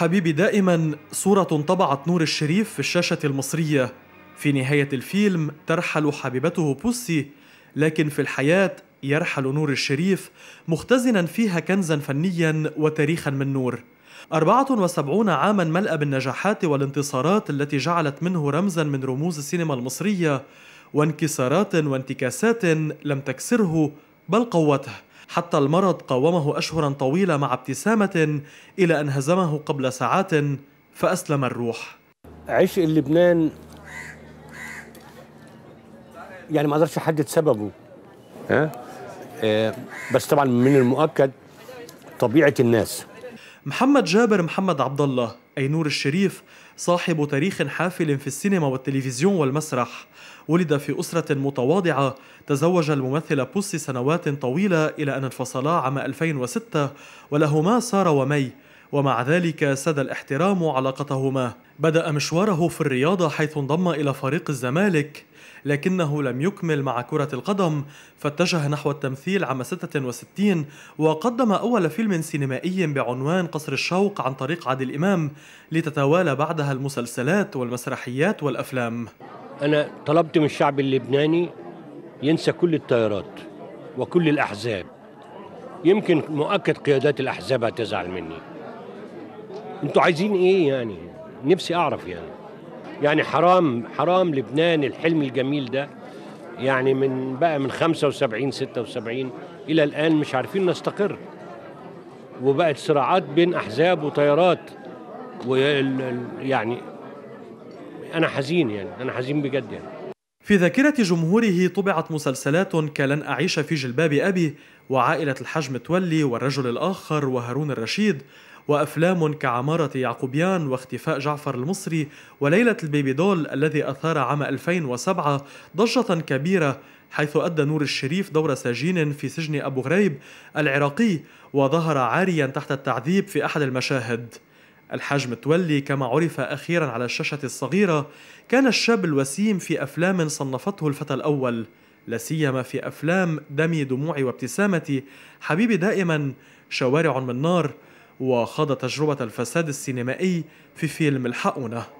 حبيبي دائما صورة طبعت نور الشريف في الشاشة المصرية في نهاية الفيلم ترحل حبيبته بوسي لكن في الحياة يرحل نور الشريف مختزنا فيها كنزا فنيا وتاريخا من نور 74 عاما ملأ بالنجاحات والانتصارات التي جعلت منه رمزا من رموز السينما المصرية وانكسارات وانتكاسات لم تكسره بل قوته حتى المرض قاومه أشهرا طويلة مع ابتسامة إلى أن هزمه قبل ساعات فأسلم الروح عشق لبنان يعني ما أقدرش أحدد سببه ها؟ آه، بس طبعا من المؤكد طبيعة الناس محمد جابر محمد عبد الله نور الشريف صاحب تاريخ حافل في السينما والتلفزيون والمسرح ولد في أسرة متواضعة تزوج الممثلة بوسي سنوات طويلة إلى أن انفصلا عام 2006 ولهما سارة ومي ومع ذلك ساد الاحترام علاقتهما بدأ مشواره في الرياضة حيث انضم إلى فريق الزمالك لكنه لم يكمل مع كرة القدم فاتجه نحو التمثيل عام 66 وقدم أول فيلم سينمائي بعنوان قصر الشوق عن طريق عادل إمام لتتوالى بعدها المسلسلات والمسرحيات والأفلام أنا طلبت من الشعب اللبناني ينسى كل التيارات وكل الأحزاب يمكن مؤكد قيادات الأحزاب هتزعل مني انتوا عايزين ايه يعني نفسي اعرف يعني يعني حرام حرام لبنان الحلم الجميل ده يعني من بقى من 75 76 الى الان مش عارفين نستقر وبقت صراعات بين احزاب وطيارات ويعني انا حزين يعني انا حزين بجد يعني في ذاكرة جمهوره طبعت مسلسلات كلن أعيش في جلباب أبي وعائلة الحجم تولي والرجل الآخر وهارون الرشيد وأفلام كعمارة يعقوبيان واختفاء جعفر المصري وليلة البيبي دول الذي أثار عام 2007 ضجة كبيرة حيث أدى نور الشريف دور سجين في سجن أبو غريب العراقي وظهر عاريا تحت التعذيب في أحد المشاهد الحاج متولي كما عرف أخيرا على الشاشة الصغيرة كان الشاب الوسيم في أفلام صنفته الفتى الأول لسيما في أفلام دمي دموعي وابتسامتي حبيبي دائما شوارع من نار وخاض تجربة الفساد السينمائي في فيلم الحقونه